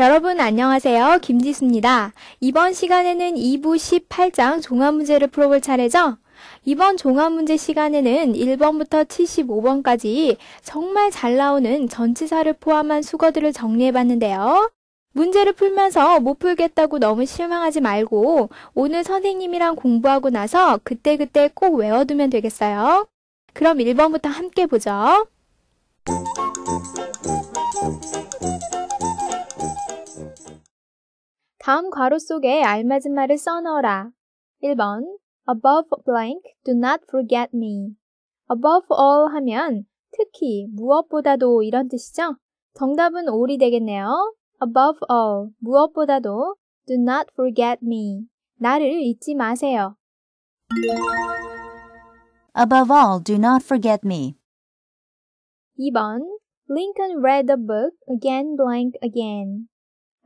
여러분 안녕하세요. 김지수입니다. 이번 시간에는 2부 18장 종합문제를 풀어볼 차례죠? 이번 종합문제 시간에는 1번부터 75번까지 정말 잘 나오는 전치사를 포함한 수거들을 정리해봤는데요. 문제를 풀면서 못 풀겠다고 너무 실망하지 말고 오늘 선생님이랑 공부하고 나서 그때그때 꼭 외워두면 되겠어요. 그럼 1번부터 함께 보죠. 다음 괄호 속에 알맞은 말을 써넣어라. 1번 Above blank, do not forget me. Above all 하면 특히 무엇보다도 이런 뜻이죠? 정답은 올이 되겠네요. Above all, 무엇보다도 do not forget me. 나를 잊지 마세요. Above all, do not forget me. 2번 Lincoln read the book again blank again.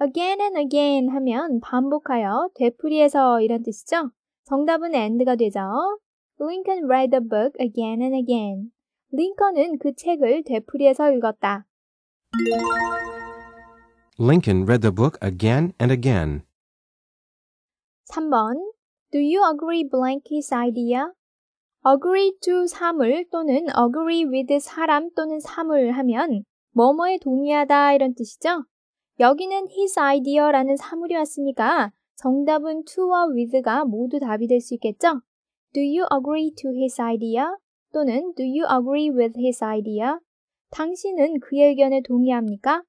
again and again 하면 반복하여 되풀이해서 이런 뜻이죠. 정답은 and가 되죠. Lincoln read the book again and again. 링컨은 그 책을 되풀이해서 읽었다. Lincoln read the book again and again. 3번 Do you agree blank's h i idea? agree to 사물 또는 agree with 사람 또는 사물 하면 뭐뭐에 동의하다 이런 뜻이죠. 여기는 his idea라는 사물이 왔으니까 정답은 to와 with가 모두 답이 될 수 있겠죠? Do you agree to his idea? 또는 Do you agree with his idea? 당신은 그의 의견에 동의합니까?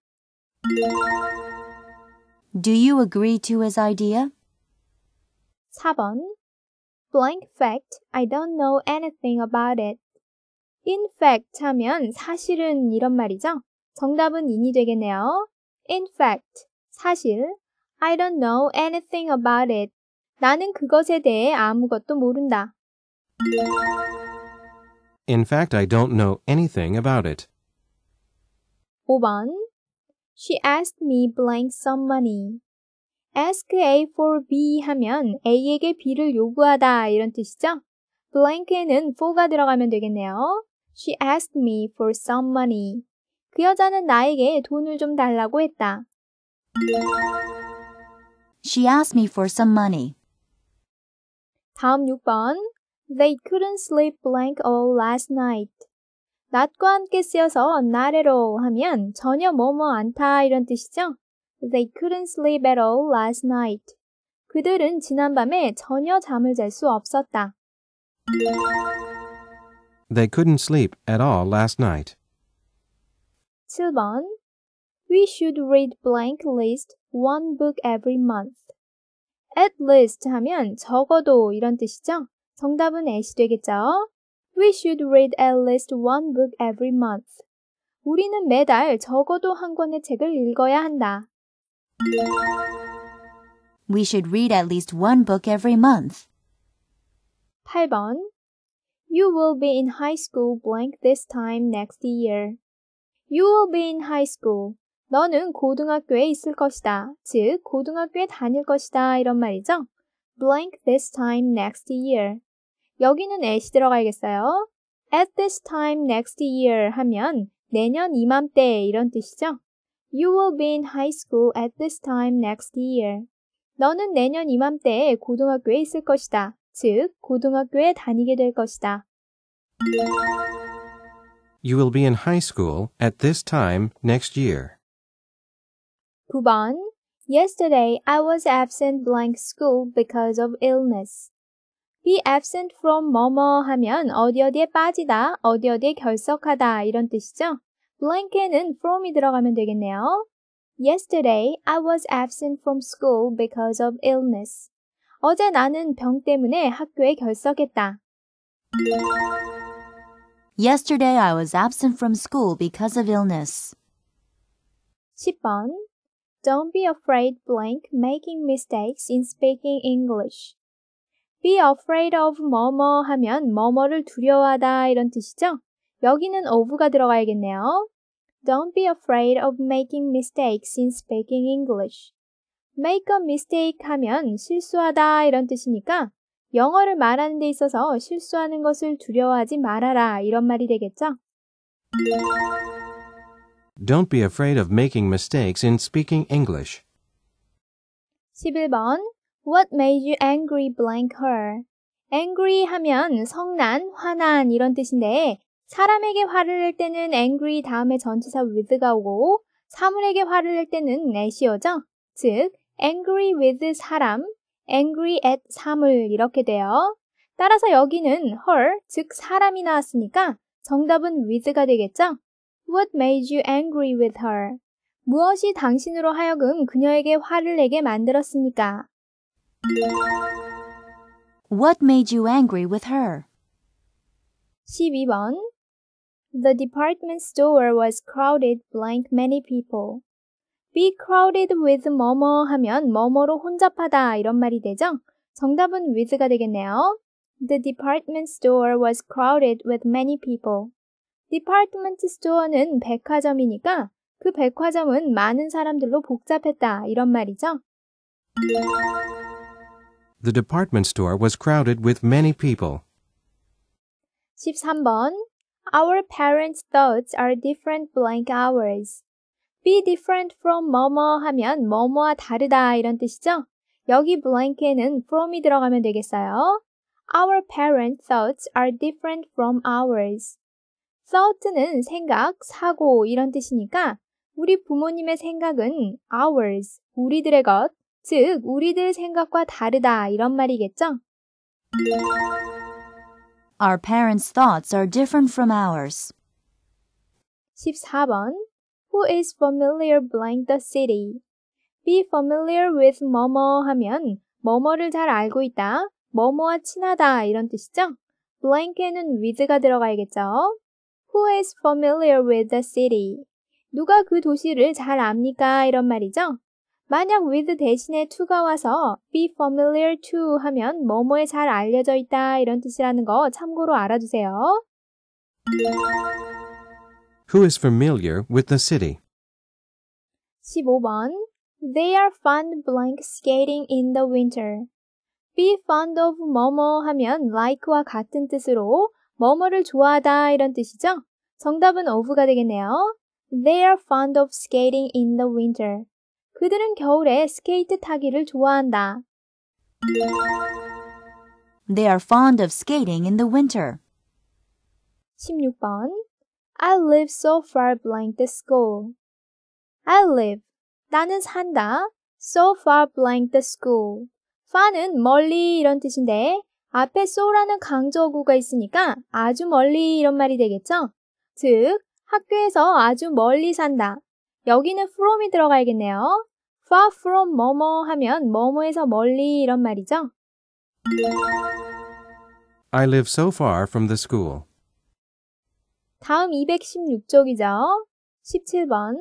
Do you agree to his idea? 4번 Blank fact, I don't know anything about it. In fact 하면 사실은 이런 말이죠. 정답은 in이 되겠네요. In fact, 사실, I don't know anything about it. 나는 그것에 대해 아무것도 모른다. In fact, I don't know anything about it. 5번 She asked me blank some money. ask A for B 하면 A에게 B를 요구하다 이런 뜻이죠? blank에는 for가 들어가면 되겠네요. She asked me for some money. 그 여자는 나에게 돈을 좀 달라고 했다. She asked me for some money. 다음 6번. They couldn't sleep blank all last night. 낮과 함께 쓰여서 not at all 하면 전혀 뭐뭐 않다 이런 뜻이죠. They couldn't sleep at all last night. 그들은 지난밤에 전혀 잠을 잘 수 없었다. They couldn't sleep at all last night. 7. We should read blank list one book every month. at least 하면 적어도 이런 뜻이죠? 정답은 at이 되겠죠? We should read at least one book every month. 우리는 매달 적어도 한 권의 책을 읽어야 한다. We should read at least one book every month. 8번 You will be in high school blank this time next year. You will be in high school. 너는 고등학교에 있을 것이다. 즉, 고등학교에 다닐 것이다. 이런 말이죠. blank this time next year. 여기는 at이 들어가야겠어요. at this time next year 하면 내년 이맘때 이런 뜻이죠. You will be in high school at this time next year. 너는 내년 이맘때에 고등학교에 있을 것이다. 즉, 고등학교에 다니게 될 것이다. You will be in high school at this time next year. Kuban, yesterday I was absent blank school because of illness. be absent from 뭐뭐 하면 어디 어디에 빠지다, 어디 어디에 결석하다 이런 뜻이죠. blank에는 from이 들어가면 되겠네요. Yesterday I was absent from school because of illness. 어제 나는 병 때문에 학교에 결석했다. Yesterday I was absent from school because of illness. 10번. Don't be afraid blank making mistakes in speaking English. be afraid of 뭐뭐 하면 뭐뭐를 두려워하다 이런 뜻이죠? 여기는 of가 들어가야겠네요. Don't be afraid of making mistakes in speaking English. make a mistake 하면 실수하다 이런 뜻이니까 영어를 말하는 데 있어서 실수하는 것을 두려워하지 말아라 이런 말이 되겠죠? Don't be afraid of making mistakes in speaking English. 11번 What made you angry blank her? angry 하면 성난, 화난 이런 뜻인데 사람에게 화를 낼 때는 angry 다음에 전치사 with가 오고 사물에게 화를 낼 때는 at이 오죠? 즉 angry with 사람 angry at 3을 이렇게 돼요. 따라서 여기는 her, 즉 사람이 나왔으니까 정답은 with가 되겠죠? What made you angry with her? 무엇이 당신으로 하여금 그녀에게 화를 내게 만들었습니까? What made you angry with her? 12번 The department store was crowded blank many people. be crowded with 뭐뭐 하면 뭐뭐로 혼잡하다 이런 말이 되죠? 정답은 with가 되겠네요. The department store was crowded with many people. department store는 백화점이니까 그 백화점은 많은 사람들로 복잡했다 이런 말이죠. The department store was crowded with many people. 13번 Our parents' thoughts are different blank hours. be different from 뭐뭐 하면 뭐뭐와 다르다 이런 뜻이죠. 여기 blank에는 from이 들어가면 되겠어요. Our parent thoughts are different from ours. thought는 생각, 사고 이런 뜻이니까 우리 부모님의 생각은 ours, 우리들의 것, 즉 우리들 생각과 다르다 이런 말이겠죠? Our parents' thoughts are different from ours. 14번 who is familiar blank the city. be familiar with 뭐뭐 하면 뭐뭐를 잘 알고 있다, 뭐뭐와 친하다 이런 뜻이죠. blank에는 with가 들어가야겠죠. who is familiar with the city. 누가 그 도시를 잘 압니까? 이런 말이죠. 만약 with 대신에 to가 와서 be familiar to 하면 뭐뭐에 잘 알려져 있다 이런 뜻이라는 거 참고로 알아두세요. who is familiar with the city. 15번. They are fun blank skating in the winter. Be fond of 뭐뭐 하면 like와 같은 뜻으로 뭐뭐를 좋아하다 이런 뜻이죠? 정답은 of가 되겠네요. They are fond of skating in the winter. 그들은 겨울에 스케이트 타기를 좋아한다. They are fond of skating in the winter. 16번 I live so far blank the school. I live. 나는 산다. So far blank the school. far는 멀리 이런 뜻인데 앞에 so라는 강조구가 있으니까 아주 멀리 이런 말이 되겠죠? 즉, 학교에서 아주 멀리 산다. 여기는 from이 들어가야겠네요. far from 뭐뭐 하면 뭐뭐에서 멀리 이런 말이죠. I live so far from the school. 다음 216쪽이죠. 17번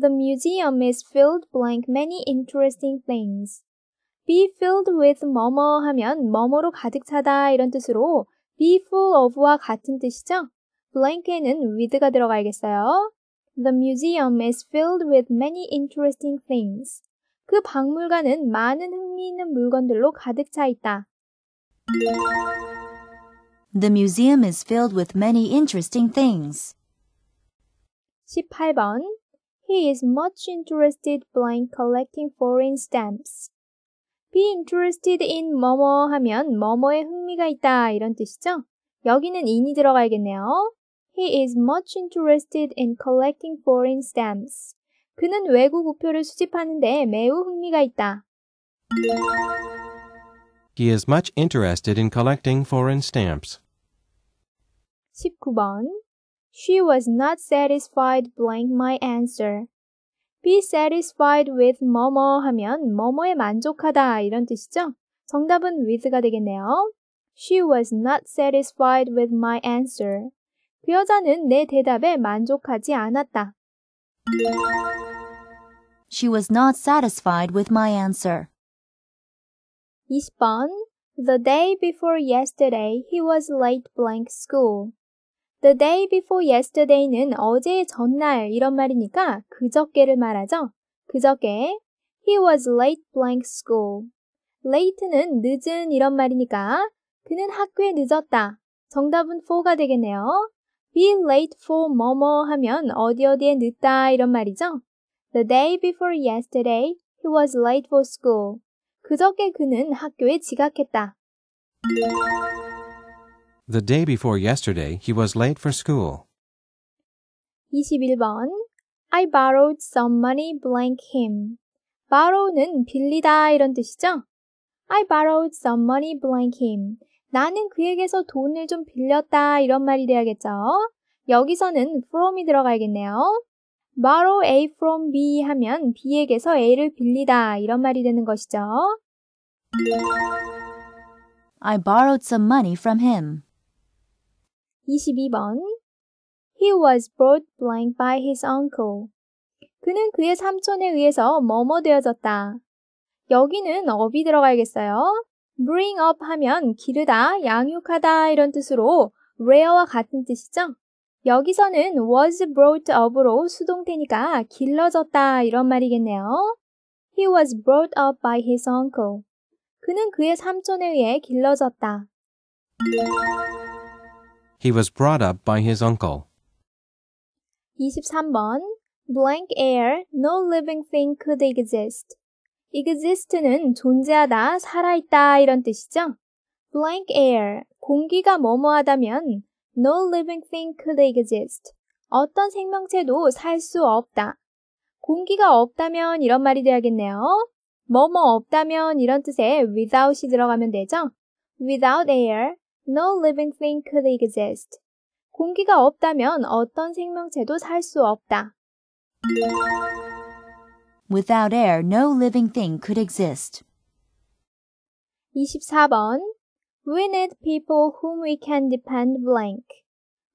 The museum is filled blank many interesting things. be filled with 뭐뭐 하면 뭐뭐로 가득 차다 이런 뜻으로 be full of와 같은 뜻이죠. blank에는 with가 들어가야겠어요. The museum is filled with many interesting things. 그 박물관은 많은 흥미있는 물건들로 가득 차 있다. The museum is filled with many interesting things. 18번 He is much interested in collecting foreign stamps. be interested in 뭐뭐 하면 뭐뭐에 흥미가 있다 이런 뜻이죠. 여기는 in이 들어가야겠네요. He is much interested in collecting foreign stamps. 그는 외국 우표를 수집하는데 매우 흥미가 있다. He is much interested in collecting foreign stamps. 19번. She was not satisfied blank my answer. Be satisfied with 뭐뭐 하면 뭐뭐에 만족하다 이런 뜻이죠? 정답은 with가 되겠네요. She was not satisfied with my answer. 그 여자는 내 대답에 만족하지 않았다. She was not satisfied with my answer. 20번 The day before yesterday he was late blank school. The day before yesterday는 어제 전날 이런 말이니까 그저께를 말하죠. 그저께 he was late blank school. late는 늦은 이런 말이니까 그는 학교에 늦었다. 정답은 for가 되겠네요. be late for 뭐 뭐 하면 어디 어디에 늦다 이런 말이죠. The day before yesterday he was late for school. 그저께 그는 학교에 지각했다. The day before yesterday, he was late for school. 21번 I borrowed some money blank him. borrow는 빌리다 이런 뜻이죠? I borrowed some money blank him. 나는 그에게서 돈을 좀 빌렸다 이런 말이 돼야겠죠? 여기서는 from이 들어가야겠네요. borrow A from B 하면 B에게서 A를 빌리다 이런 말이 되는 것이죠. I borrowed some money from him. 22번 He was brought blank by his uncle. 그는 그의 삼촌에 의해서 뭐뭐 되어졌다. 여기는 업이 들어가야겠어요. bring up 하면 기르다, 양육하다 이런 뜻으로 rare와 같은 뜻이죠. 여기서는 was brought up으로 수동태니까 길러졌다 이런 말이겠네요. He was brought up by his uncle. 그는 그의 삼촌에 의해 길러졌다. He was brought up by his uncle. 23번 blank air, no living thing could exist. exist는 존재하다, 살아있다 이런 뜻이죠. blank air, 공기가 뭐뭐하다면 No living thing could exist. 어떤 생명체도 살 수 없다. 공기가 없다면 이런 말이 돼야겠네요. 뭐 뭐 없다면 이런 뜻에 without이 들어가면 되죠? Without air, no living thing could exist. 공기가 없다면 어떤 생명체도 살 수 없다. Without air, no living thing could exist. 24번 We need people whom we can depend blank.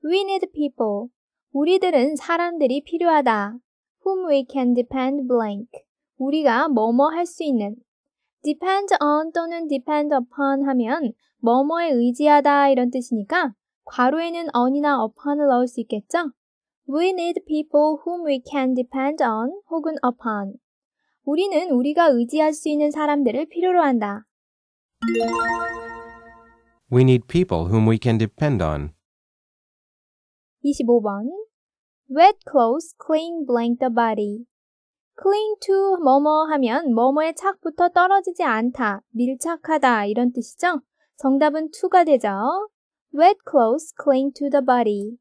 We need people. 우리들은 사람들이 필요하다. whom we can depend blank. 우리가 뭐뭐 할 수 있는. depend on 또는 depend upon 하면 뭐뭐에 의지하다 이런 뜻이니까 괄호에는 on이나 upon을 넣을 수 있겠죠? We need people whom we can depend on 혹은 upon. 우리는 우리가 의지할 수 있는 사람들을 필요로 한다. We need people whom we can depend on. 25번 Wet clothes cling blank the body. cling to 뭐뭐 하면 뭐뭐의 착부터 떨어지지 않다, 밀착하다 이런 뜻이죠. 정답은 to가 되죠. Wet clothes cling to the body.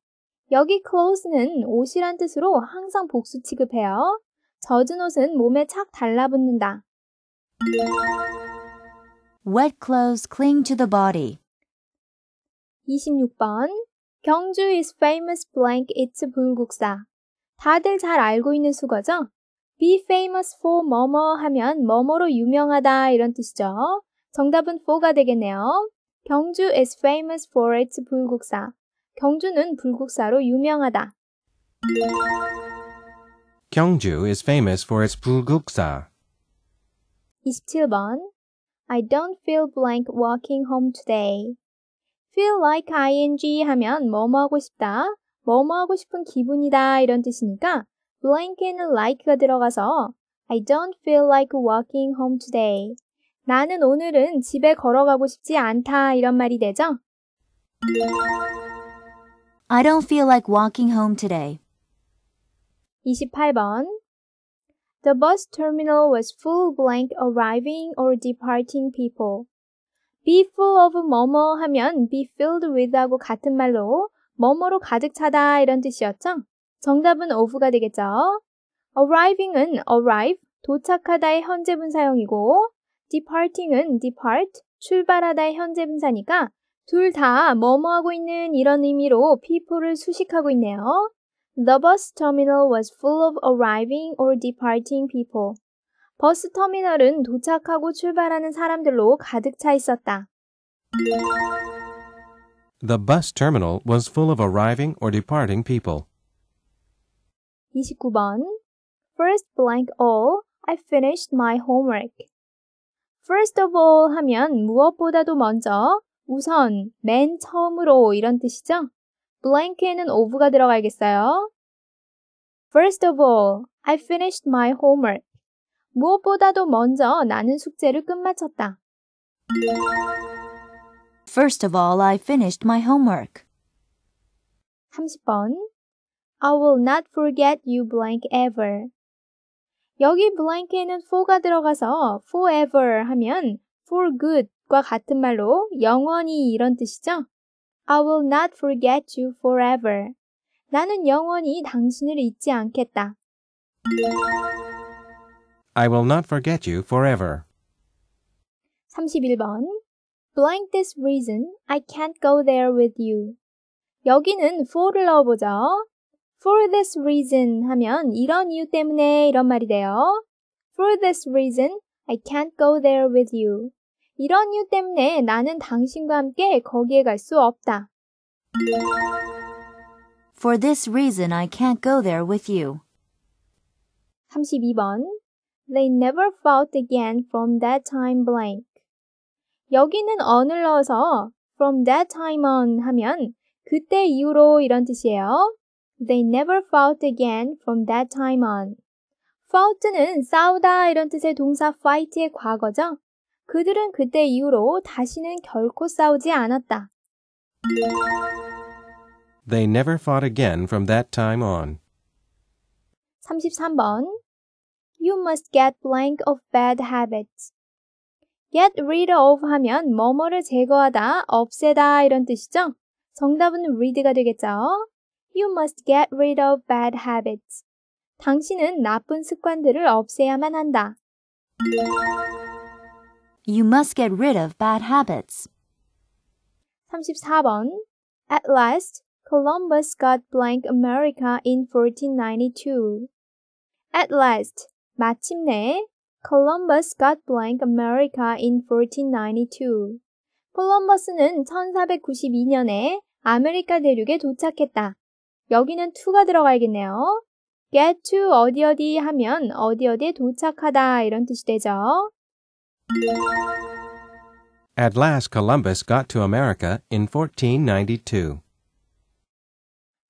여기 clothes는 옷이란 뜻으로 항상 복수 취급해요. 젖은 옷은 몸에 착 달라붙는다. Wet clothes cling to the body. 26번 경주 is famous blank its 불국사. 다들 잘 알고 있는 수거죠? be famous for 뭐뭐 하면 뭐뭐로 유명하다 이런 뜻이죠. 정답은 for가 되겠네요. 경주 is famous for its 불국사. 경주는 불국사로 유명하다. 경주 is famous for its 불국사. 27번 I don't feel blank walking home today. feel like ing 하면 뭐뭐 하고 싶다, 뭐뭐 하고 싶은 기분이다 이런 뜻이니까 blank에는 like가 들어가서 I don't feel like walking home today. 나는 오늘은 집에 걸어가고 싶지 않다 이런 말이 되죠. I don't feel like walking home today. 28번 The bus terminal was full blank arriving or departing people. be full of 뭐뭐 하면 be filled with하고 같은 말로 뭐뭐로 가득 차다 이런 뜻이었죠? 정답은 of가 되겠죠? arriving은 arrive, 도착하다의 현재 분사형이고 departing은 depart, 출발하다의 현재 분사니까 둘다 뭐뭐하고 있는 이런 의미로 people을 수식하고 있네요. The bus terminal was full of arriving or departing people. 버스 터미널은 도착하고 출발하는 사람들로 가득 차 있었다. The bus terminal was full of arriving or departing people. 29번 First blank all, I finished my homework. First of all 하면 무엇보다도 먼저, 우선, 맨 처음으로 이런 뜻이죠? blank에는 of가 들어가야겠어요. First of all, I finished my homework. 무엇보다도 먼저 나는 숙제를 끝마쳤다. First of all, I finished my homework. 30번. I will not forget you blank ever. 여기 blank에는 for가 들어가서 forever 하면 for good과 같은 말로 영원히 이런 뜻이죠. I will not forget you forever. 나는 영원히 당신을 잊지 않겠다. I will not forget you forever. 31번. Blank this reason, I can't go there with you. 여기는 for를 넣어보죠. For this reason 하면 이런 이유 때문에 이런 말이 돼요. For this reason, I can't go there with you. 이런 이유 때문에 나는 당신과 함께 거기에 갈 수 없다. For this reason, I can't go there with you. 32번. They never fought again from that time blank. 여기는 on을 넣어서 from that time on 하면 그때 이후로 이런 뜻이에요. They never fought again from that time on. Fought는 싸우다 이런 뜻의 동사 fight의 과거죠. 그들은 그때 이후로 다시는 결코 싸우지 않았다. They never fought again from that time on. 33번 you must get blank of bad habits. get rid of 하면 뭐뭐를 제거하다, 없애다 이런 뜻이죠. 정답은 rid가 되겠죠. You must get rid of bad habits. 당신은 나쁜 습관들을 없애야만 한다. You must get rid of bad habits. 34번 At last, Columbus got blank America in 1492. At last, 마침내 Columbus got blank America in 1492. 콜럼버스는 1492년에 아메리카 대륙에 도착했다. 여기는 to가 들어가야겠네요. get to 어디 어디 하면 어디 어디에 도착하다 이런 뜻이 되죠. At last Columbus got to America in 1492.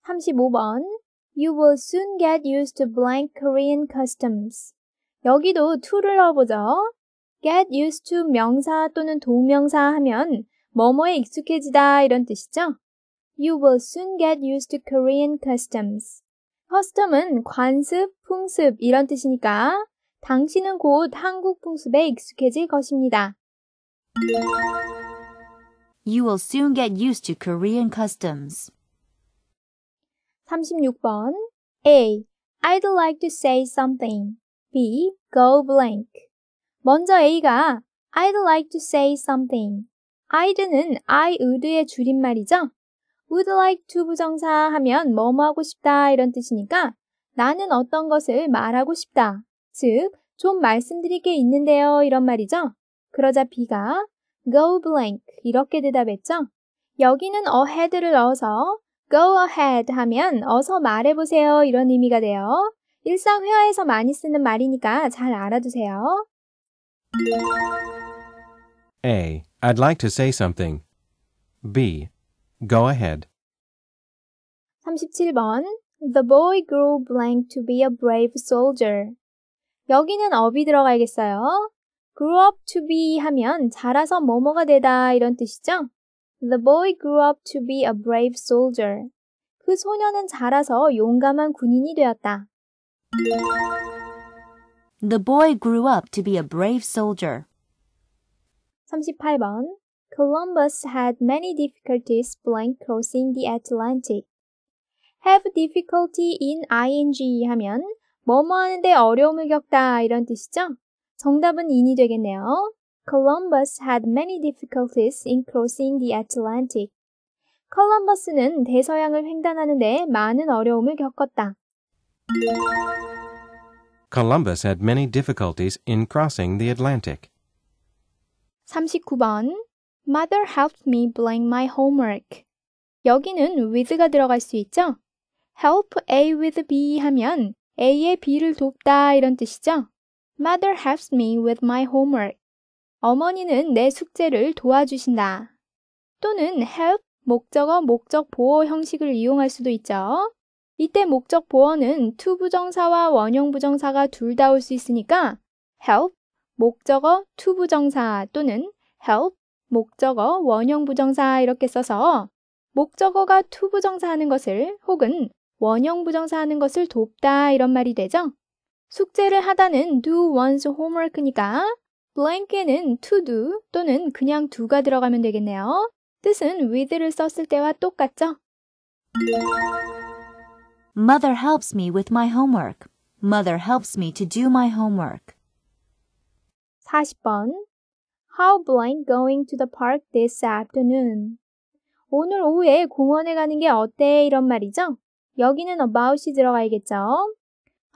35번 You will soon get used to blank Korean customs. 여기도 to를 넣어보죠. get used to 명사 또는 동명사 하면 뭐뭐에 익숙해지다 이런 뜻이죠. You will soon get used to Korean customs. 커스텀은 관습, 풍습 이런 뜻이니까 당신은 곧 한국 풍습에 익숙해질 것입니다. You will soon get used to Korean customs. 36번 A. I'd like to say something. B. Go blank. 먼저 A가 I'd like to say something. I'd는 I would의 줄임말이죠. would like to 부정사 하면 뭐뭐 하고 싶다 이런 뜻이니까 나는 어떤 것을 말하고 싶다. 즉, 좀 말씀드릴 게 있는데요 이런 말이죠. 그러자 B가 go blank 이렇게 대답했죠. 여기는 a head를 넣어서 go ahead 하면 어서 말해보세요 이런 의미가 돼요. 일상 회화에서 많이 쓰는 말이니까 잘 알아두세요. A. I'd like to say something. B. Go ahead. 37번 The boy grew blank to be a brave soldier. 여기는 업이 들어가야겠어요. grew up to be 하면 자라서 뭐뭐가 되다 이런 뜻이죠? The boy grew up to be a brave soldier. 그 소년은 자라서 용감한 군인이 되었다. The boy grew up to be a brave soldier. 38번. Columbus had many difficulties blank crossing the Atlantic. have difficulty in ing 하면 뭐뭐 하는데 어려움을 겪다 이런 뜻이죠? 정답은 in이 되겠네요. Columbus had many difficulties in crossing the Atlantic. 컬럼버스는 대서양을 횡단하는데 많은 어려움을 겪었다. Columbus had many difficulties in crossing the Atlantic. 39번 Mother helped me blank my homework. 여기는 with가 들어갈 수 있죠? help A with B 하면 A의 B를 돕다 이런 뜻이죠? Mother helps me with my homework. 어머니는 내 숙제를 도와주신다. 또는 help 목적어 목적 보호 형식을 이용할 수도 있죠. 이때 목적 보호는 to 부정사와 원형 부정사가 둘 다 올 수 있으니까 help 목적어 to 부정사 또는 help 목적어 원형 부정사 이렇게 써서 목적어가 to 부정사하는 것을 혹은 원형 부정사하는 것을 돕다 이런 말이 되죠. 숙제를 하다는 do one's homework니까 blank에는 to do 또는 그냥 do가 들어가면 되겠네요. 뜻은 with를 썼을 때와 똑같죠? Mother helps me with my homework. Mother helps me to do my homework. 40번 How blank going to the park this afternoon? 오늘 오후에 공원에 가는 게 어때? 이런 말이죠. 여기는 about이 들어가야겠죠.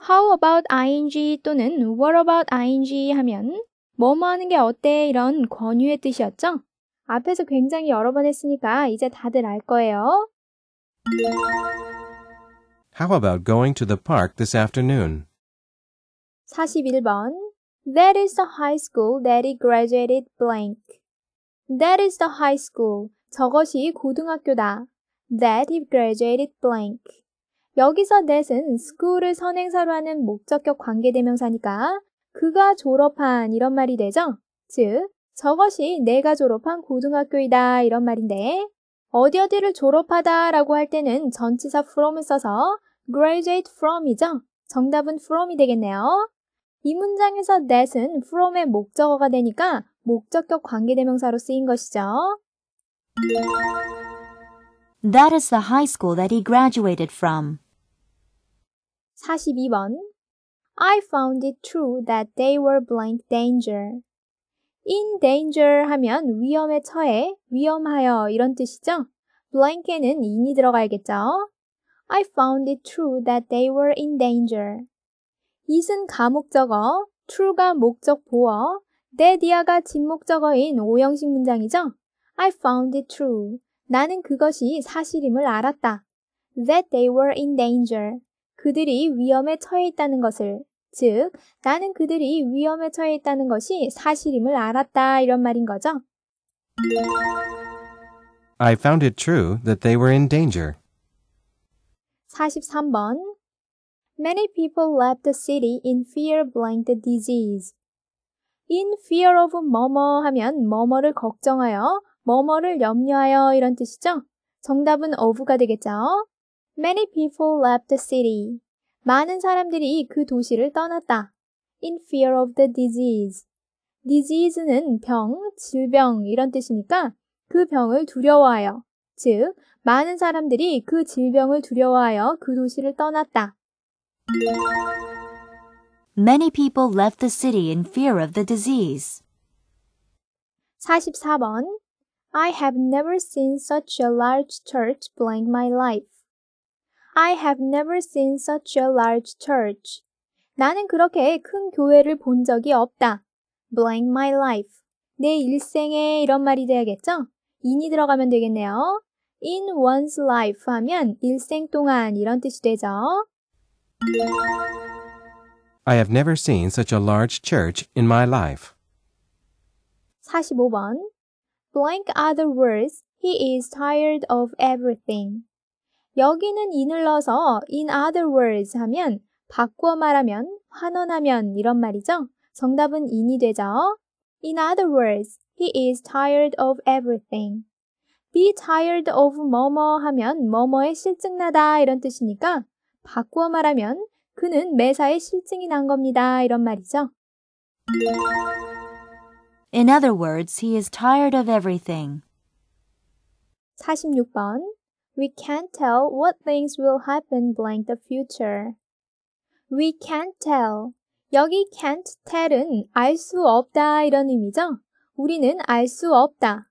How about ing 또는 what about ing 하면 뭐뭐 하는 게 어때? 이런 권유의 뜻이었죠? 앞에서 굉장히 여러 번 했으니까 이제 다들 알 거예요. How about going to the park this afternoon? 41번 That is the high school that he graduated blank. That is the high school. 저것이 고등학교다. That he graduated blank. 여기서 that은 school을 선행사로 하는 목적격 관계대명사니까 그가 졸업한 이런 말이 되죠? 즉, 저것이 내가 졸업한 고등학교이다 이런 말인데, 어디 어디를 졸업하다 라고 할 때는 전치사 from을 써서 graduate from이죠? 정답은 from이 되겠네요. 이 문장에서 that은 from의 목적어가 되니까 목적격 관계대명사로 쓰인 것이죠. That is the high school that he graduated from. 42번 I found it true that they were blank danger. in danger 하면 위험에 처해, 위험하여 이런 뜻이죠? blank에는 in이 들어가야겠죠? I found it true that they were in danger. is은 가목적어, true가 목적 보어, that이야가 진목적어인 오형식 문장이죠? I found it true. 나는 그것이 사실임을 알았다. That they were in danger. 그들이 위험에 처해 있다는 것을, 즉, 나는 그들이 위험에 처해 있다는 것이 사실임을 알았다 이런 말인 거죠. I found it true that they were in danger. 43번 Many people left the city in fear blank the disease. In fear of 뭐뭐 하면 뭐뭐를 걱정하여, 뭐뭐를 염려하여 이런 뜻이죠. 정답은 of가 되겠죠. Many people left the city. 많은 사람들이 그 도시를 떠났다. In fear of the disease. disease는 병, 질병 이런 뜻이니까 그 병을 두려워하여. 즉, 많은 사람들이 그 질병을 두려워하여 그 도시를 떠났다. Many people left the city in fear of the disease. 44번 I have never seen such a large church blank my life. I have never seen such a large church. 나는 그렇게 큰 교회를 본 적이 없다. Blank my life. 내 일생에 이런 말이 돼야겠죠? in이 들어가면 되겠네요. in one's life 하면 일생 동안 이런 뜻이 되죠. I have never seen such a large church in my life. 45번. Blank other words. He is tired of everything. 여기는 in을 넣어서 in other words 하면 바꾸어 말하면 환원하면 이런 말이죠. 정답은 in이 되죠. In other words, he is tired of everything. be tired of 뭐뭐 하면 뭐뭐에 실증나다 이런 뜻이니까 바꾸어 말하면 그는 매사에 실증이 난 겁니다 이런 말이죠. In other words, he is tired of everything. 46번 We can't tell what things will happen blank the future. We can't tell. 여기 can't tell은 알 수 없다 이런 의미죠. 우리는 알 수 없다.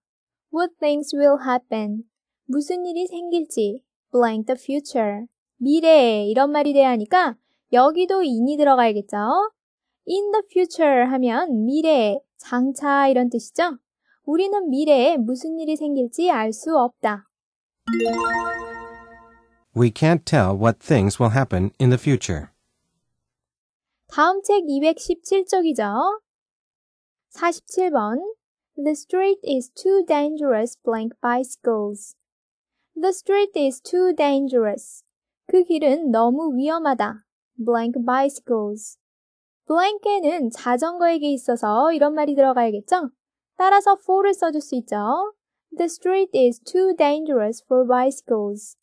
What things will happen. 무슨 일이 생길지. blank the future. 미래에 이런 말이 돼야 하니까 여기도 in이 들어가야겠죠. in the future 하면 미래에, 장차 이런 뜻이죠. 우리는 미래에 무슨 일이 생길지 알 수 없다. We can't tell what things will happen in the future. 다음 책 217쪽이죠. 47번 The street is too dangerous blank bicycles. The street is too dangerous. 그 길은 너무 위험하다. blank bicycles. blank에는 자전거에게 있어서 이런 말이 들어가야겠죠? 따라서 for를 써줄 수 있죠. The street is too dangerous for bicycles.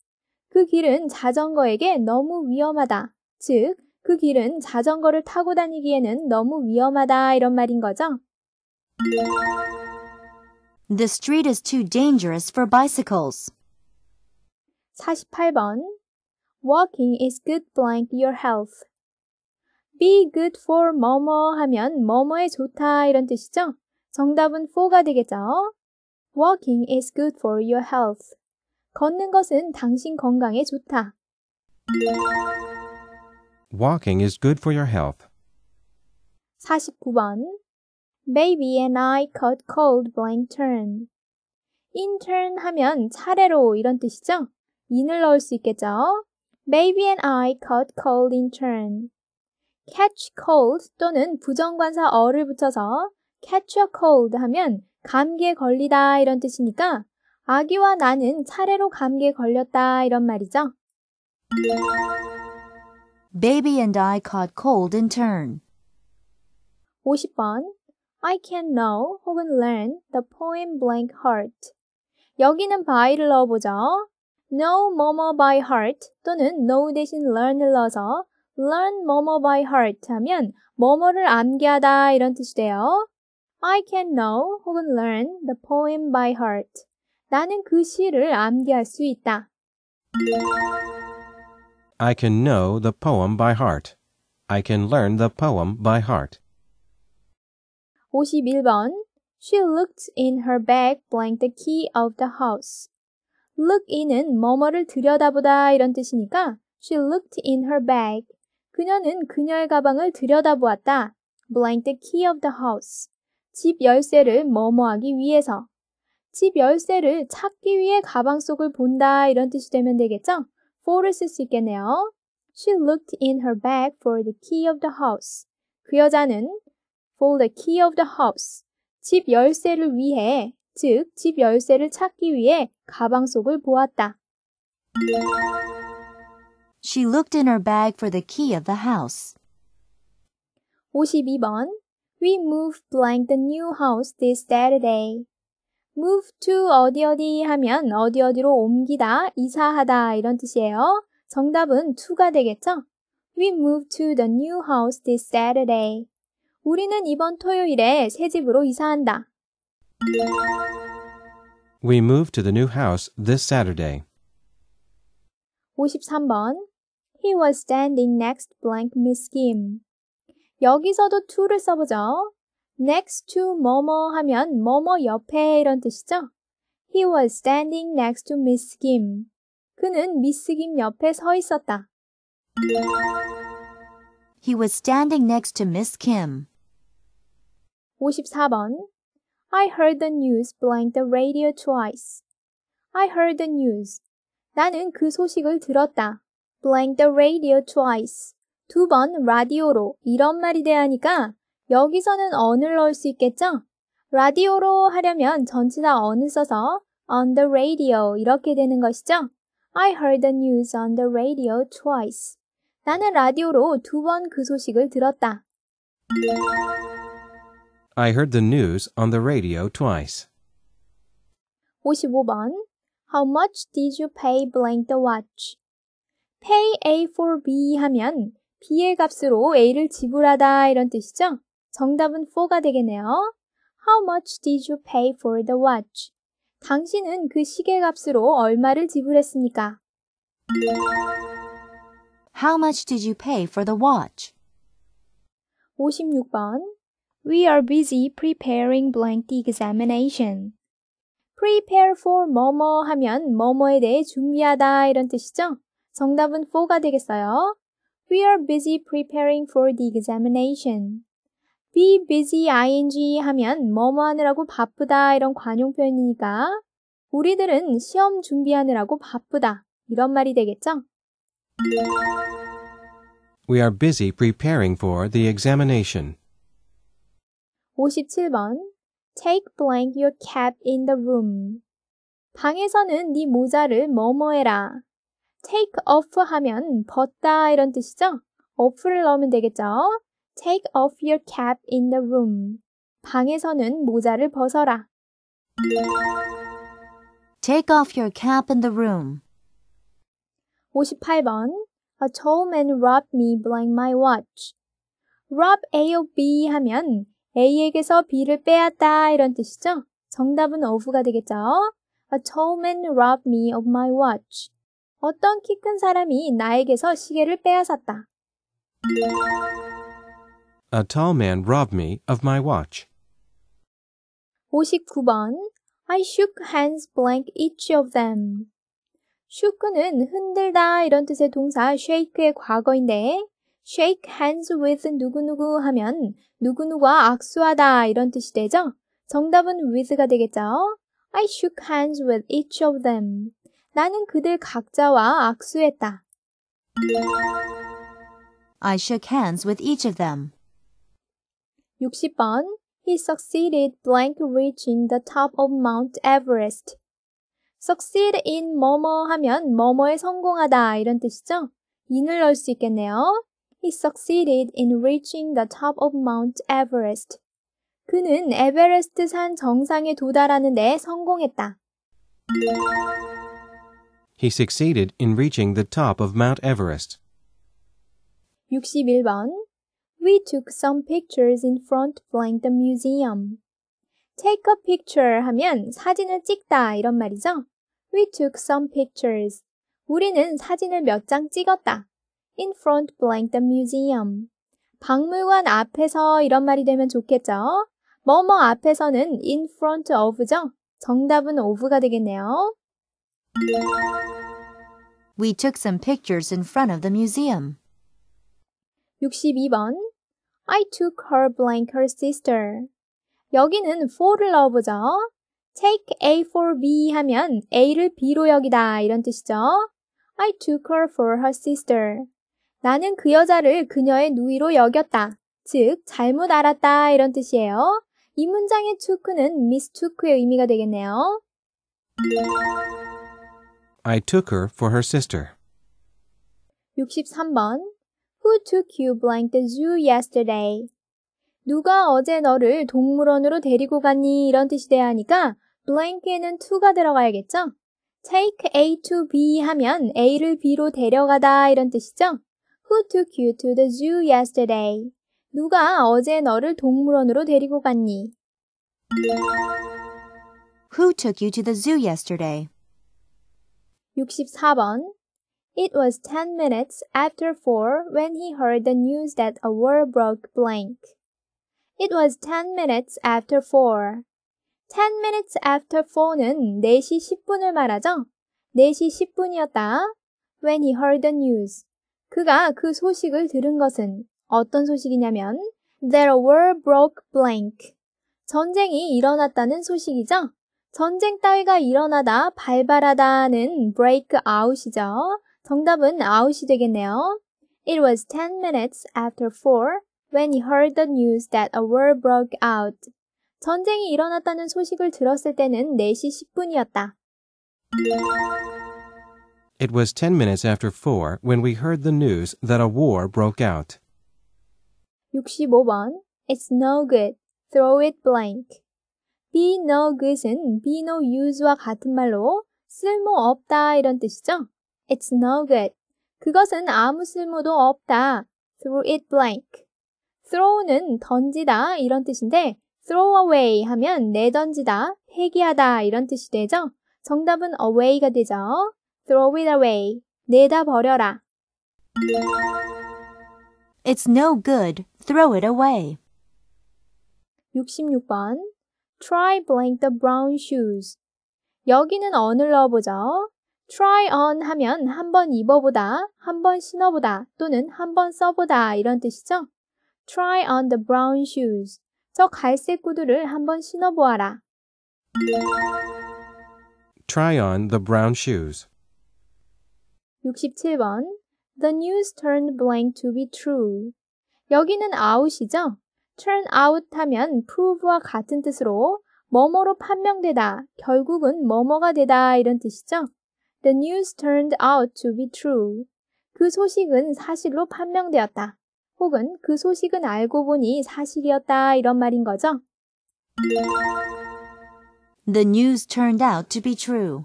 그 길은 자전거에게 너무 위험하다. 즉, 그 길은 자전거를 타고 다니기에는 너무 위험하다 이런 말인 거죠. The street is too dangerous for bicycles. 48번 Walking is good blank your health. Be good for 뭐뭐 하면 뭐뭐에 좋다 이런 뜻이죠. 정답은 for가 되겠죠. Walking is good for your health. 걷는 것은 당신 건강에 좋다. Walking is good for your health. 49번 Baby and I caught cold blank turn. In turn 하면 차례로 이런 뜻이죠? in을 넣을 수 있겠죠? Baby and I caught cold in turn. catch cold 또는 부정관사 어를 붙여서 catch a cold 하면 감기에 걸리다 이런 뜻이니까 아기와 나는 차례로 감기에 걸렸다 이런 말이죠. Baby and I caught cold in turn. 50번 I can know 혹은 learn the poem blank heart. 여기는 by를 넣어보죠. know 뭐뭐 by heart 또는 know 대신 learn을 넣어서 learn 뭐뭐 by heart 하면 뭐뭐를 암기하다 이런 뜻이 돼요. I can know 혹은 learn the poem by heart. 나는 그 시를 암기할 수 있다. I can know the poem by heart. I can learn the poem by heart. 51번 She looked in her bag blank the key of the house. look in은 뭐뭐를 들여다보다 이런 뜻이니까 she looked in her bag. 그녀는 그녀의 가방을 들여다보았다. blank the key of the house. 집 열쇠를 뭐뭐하기 위해서. 집 열쇠를 찾기 위해 가방 속을 본다 이런 뜻이 되면 되겠죠? for를 쓸 수 있겠네요. She looked in her bag for the key of the house. 그 여자는 for the key of the house. 집 열쇠를 위해, 즉, 집 열쇠를 찾기 위해 가방 속을 보았다. She looked in her bag for the key of the house. 52번 We move blank the new house this Saturday. move to 어디 어디 하면 어디 어디로 옮기다, 이사하다 이런 뜻이에요. 정답은 to가 되겠죠? We move to the new house this Saturday. 우리는 이번 토요일에 새 집으로 이사한다. We move to the new house this Saturday. 53번 He was standing next blank Miss Kim. 여기서도 to를 써보죠. next to 뭐뭐 하면 뭐뭐 옆에 이런 뜻이죠. He was standing next to Miss Kim. 그는 미스 김 옆에 서 있었다. He was standing next to Miss Kim. 54번 I heard the news blank the radio twice. I heard the news. 나는 그 소식을 들었다. blank the radio twice. 두번 라디오로 이런 말이 돼야니까 여기서는 언을 넣을 수 있겠죠? 라디오로 하려면 전치사 언을 써서 on the radio 이렇게 되는 것이죠. I heard the news on the radio twice. 나는 라디오로 두 번 그 소식을 들었다. I heard the news on the radio twice. 55번 How much did you pay blank the watch? Pay A for B 하면 B의 값으로 A를 지불하다 이런 뜻이죠? 정답은 4가 되겠네요. How much did you pay for the watch? 당신은 그 시계 값으로 얼마를 지불했습니까? How much did you pay for the watch? 56번 We are busy preparing blank e x a m i n a t i o n prepare for 뭐뭐 하면 뭐뭐에 대해 준비하다 이런 뜻이죠? 정답은 4가 되겠어요. We are busy preparing for the examination. be busy ing 하면 뭐뭐 하느라고 바쁘다 이런 관용 표현이니까 우리들은 시험 준비하느라고 바쁘다 이런 말이 되겠죠? We are busy preparing for the examination. 57번 Take blank your cap in the room. 방에서는 네 모자를 뭐뭐 해라. take off 하면 벗다 이런 뜻이죠. off를 넣으면 되겠죠. take off your cap in the room. 방에서는 모자를 벗어라. take off your cap in the room. 58번 A tall man robbed me blank my watch. rob A of B 하면 A에게서 B를 빼앗다 이런 뜻이죠. 정답은 oF가 되겠죠. A tall man robbed me of my watch. 어떤 키 큰 사람이 나에게서 시계를 빼앗았다. A tall man robbed me of my watch. 59번 I shook hands blank each of them. shook는 흔들다 이런 뜻의 동사 shake의 과거인데 shake hands with 누구누구 하면 누구누구와 악수하다 이런 뜻이 되죠? 정답은 with가 되겠죠? I shook hands with each of them. 나는 그들 각자와 악수했다. I shook hands with each of them. 60번 He succeeded blank reaching the top of Mount Everest. succeed in 뭐뭐 하면 뭐뭐에 성공하다 이런 뜻이죠. 인을 넣을 수 있겠네요. He succeeded in reaching the top of Mount Everest. 그는 에베레스트 산 정상에 도달하는 데 성공했다. he succeeded in reaching the top of Mount Everest. 61번. We took some pictures in front blank the museum. Take a picture 하면 사진을 찍다 이런 말이죠. We took some pictures. 우리는 사진을 몇 장 찍었다. In front blank the museum. 박물관 앞에서 이런 말이 되면 좋겠죠. 뭐뭐 앞에서는 in front of죠. 정답은 of가 되겠네요. We took some pictures in front of the museum. 62번 I took her blank her sister. 여기는 for를 넣어보죠. take A for B 하면 A를 B로 여기다 이런 뜻이죠. I took her for her sister. 나는 그 여자를 그녀의 누이로 여겼다. 즉, 잘못 알았다 이런 뜻이에요. 이 문장의 took는 mistook의 의미가 되겠네요. I took her for her sister. 63번 Who took you blank the zoo yesterday? 누가 어제 너를 동물원으로 데리고 갔니? 이런 뜻이 돼야 하니까 blank에는 to가 들어가야겠죠? take A to B 하면 A를 B로 데려가다 이런 뜻이죠? Who took you to the zoo yesterday? 누가 어제 너를 동물원으로 데리고 갔니? Who took you to the zoo yesterday? 64번 It was 10 minutes after 4 when he heard the news that a war broke blank. It was 10 minutes after 4. 10 minutes after 4는 4시 10분을 말하죠. 4시 10분이었다. When he heard the news. 그가 그 소식을 들은 것은 어떤 소식이냐면 There w a r broke blank. 전쟁이 일어났다는 소식이죠. 전쟁 따위가 일어나다, 발발하다는 break out이죠. 정답은 out이 되겠네요. It was 10 minutes after 4 when he heard the news that a war broke out. 전쟁이 일어났다는 소식을 들었을 때는 4시 10분이었다. It was 10 minutes after 4 when we heard the news that a war broke out. 65번 It's no good. Throw it blank. be no good은 be no use와 같은 말로 쓸모없다 이런 뜻이죠. It's no good. 그것은 아무 쓸모도 없다. throw it blank. throw는 던지다 이런 뜻인데 throw away 하면 내던지다, 폐기하다 이런 뜻이 되죠. 정답은 away가 되죠. throw it away. 내다 버려라. It's no good. Throw it away. 66번 Try blank the brown shoes. 여기는 on을 넣어보죠. try on 하면 한번 입어보다, 한번 신어보다 또는 한번 써보다 이런 뜻이죠. try on the brown shoes. 저 갈색 구두를 한번 신어보아라. try on the brown shoes. 67번 The news turned blank to be true. 여기는 out이죠. turn out 하면 prove와 같은 뜻으로 뭐뭐로 판명되다, 결국은 뭐뭐가 되다 이런 뜻이죠. The news turned out to be true. 그 소식은 사실로 판명되었다. 혹은 그 소식은 알고 보니 사실이었다 이런 말인 거죠. The news turned out to be true.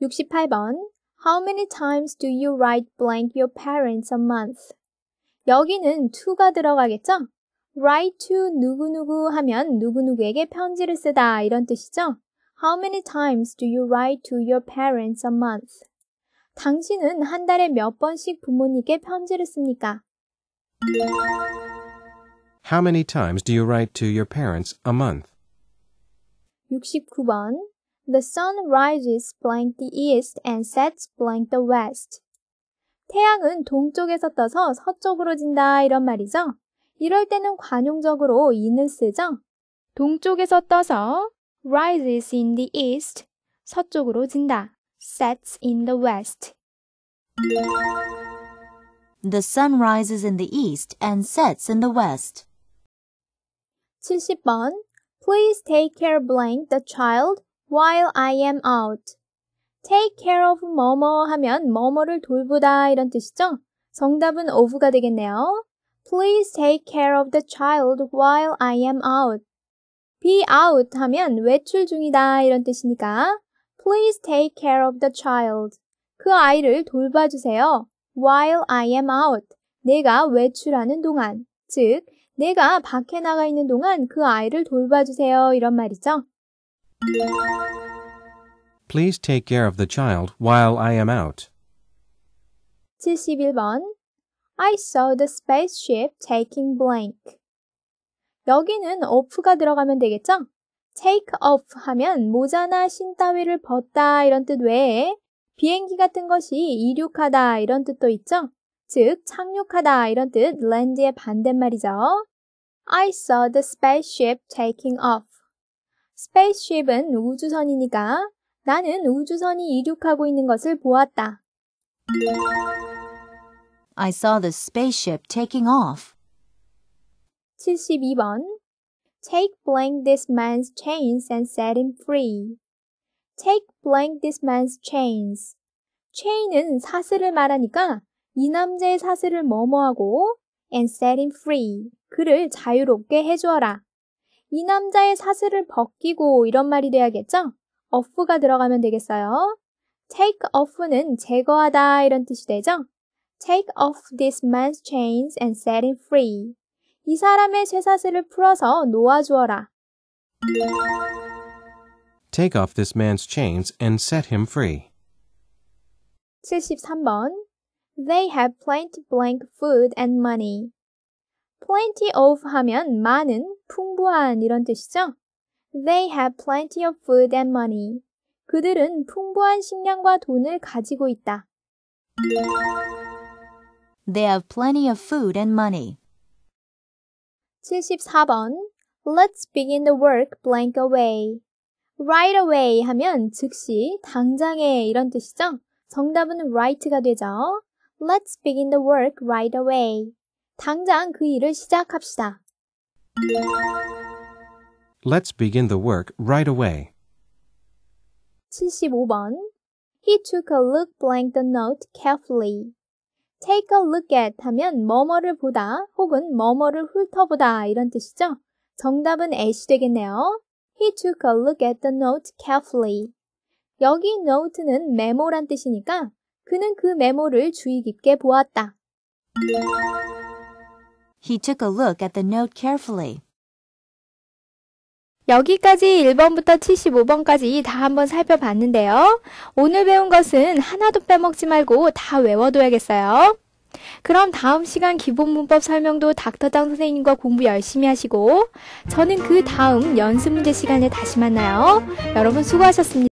68번 How many times do you write blank your parents a month? 여기는 to가 들어가겠죠? write to 누구누구 하면 누구누구에게 편지를 쓰다 이런 뜻이죠? How many times do you write to your parents a month? 당신은 한 달에 몇 번씩 부모님께 편지를 씁니까? How many times do you write to your parents a month? 69번 The sun rises blank the east and sets blank the west. 태양은 동쪽에서 떠서 서쪽으로 진다 이런 말이죠. 이럴 때는 관용적으로 in을 쓰죠. 동쪽에서 떠서 rises in the east 서쪽으로 진다 sets in the west The sun rises in the east and sets in the west. 70번 Please take care blank the child while I am out. take care of 뭐뭐 하면 뭐뭐를 돌보다 이런 뜻이죠. 정답은 of가 되겠네요. Please take care of the child while I am out. be out 하면 외출 중이다 이런 뜻이니까 please take care of the child. 그 아이를 돌봐주세요. while I am out. 내가 외출하는 동안. 즉, 내가 밖에 나가 있는 동안 그 아이를 돌봐주세요. 이런 말이죠. Please take care of the child while I am out. 71번 I saw the spaceship taking blank. 여기는 off가 들어가면 되겠죠? take off 하면 모자나 신 따위를 벗다 이런 뜻 외에 비행기 같은 것이 이륙하다 이런 뜻도 있죠? 즉, 착륙하다 이런 뜻 land의 반대말이죠. I saw the spaceship taking off. spaceship은 우주선이니까 나는 우주선이 이륙하고 있는 것을 보았다. I saw the spaceship taking off. 72번 Take blank this man's chains and set him free. Take blank this man's chains. chain은 사슬을 말하니까 이 남자의 사슬을 뭐뭐하고 and set him free. 그를 자유롭게 해주어라. 이 남자의 사슬을 벗기고 이런 말이 돼야겠죠? off가 들어가면 되겠어요. take off는 제거하다 이런 뜻이 되죠. take off this man's chains and set him free. 이 사람의 쇠사슬을 풀어서 놓아주어라. Take off this man's chains and set him free. 73번 They have plenty blank food and money. plenty of 하면 많은, 풍부한 이런 뜻이죠. They have plenty of food and money. 그들은 풍부한 식량과 돈을 가지고 있다. They have plenty of food and money. 74번 Let's begin the work blank away. Right away 하면 즉시, 당장에 이런 뜻이죠. 정답은 right가 되죠. Let's begin the work right away. 당장 그 일을 시작합시다. Let's begin the work right away. 75번 He took a look blank the note carefully. Take a look at 하면 뭐뭐를 보다 혹은 뭐뭐를 훑어보다 이런 뜻이죠. 정답은 A시 되겠네요. He took a look at the note carefully. 여기 note는 메모란 뜻이니까 그는 그 메모를 주의 깊게 보았다. He took a look at the note carefully. 여기까지 1번부터 75번까지 다 한번 살펴봤는데요. 오늘 배운 것은 하나도 빼먹지 말고 다 외워둬야겠어요. 그럼 다음 시간 기본 문법 설명도 닥터장 선생님과 공부 열심히 하시고 저는 그 다음 연습 문제 시간에 다시 만나요. 여러분 수고하셨습니다.